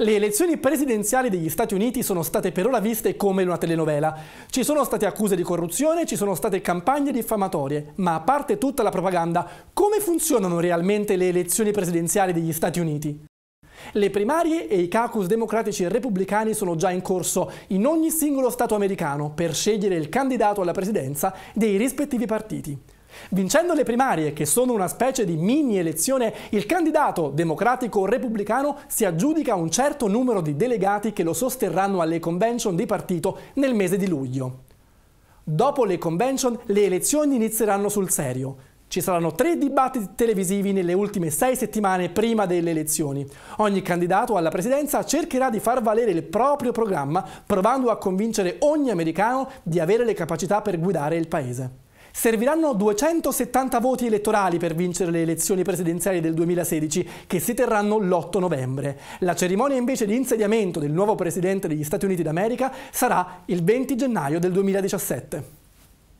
Le elezioni presidenziali degli Stati Uniti sono state per ora viste come una telenovela. Ci sono state accuse di corruzione, ci sono state campagne diffamatorie, ma a parte tutta la propaganda, come funzionano realmente le elezioni presidenziali degli Stati Uniti? Le primarie e i caucus democratici e repubblicani sono già in corso in ogni singolo Stato americano per scegliere il candidato alla presidenza dei rispettivi partiti. Vincendo le primarie, che sono una specie di mini elezione, il candidato democratico-repubblicano si aggiudica un certo numero di delegati che lo sosterranno alle convention di partito nel mese di luglio. Dopo le convention le elezioni inizieranno sul serio. Ci saranno tre dibattiti televisivi nelle ultime sei settimane prima delle elezioni. Ogni candidato alla presidenza cercherà di far valere il proprio programma, provando a convincere ogni americano di avere le capacità per guidare il paese. Serviranno 270 voti elettorali per vincere le elezioni presidenziali del 2016 che si terranno l'8 novembre. La cerimonia invece di insediamento del nuovo presidente degli Stati Uniti d'America sarà il 20 gennaio del 2017.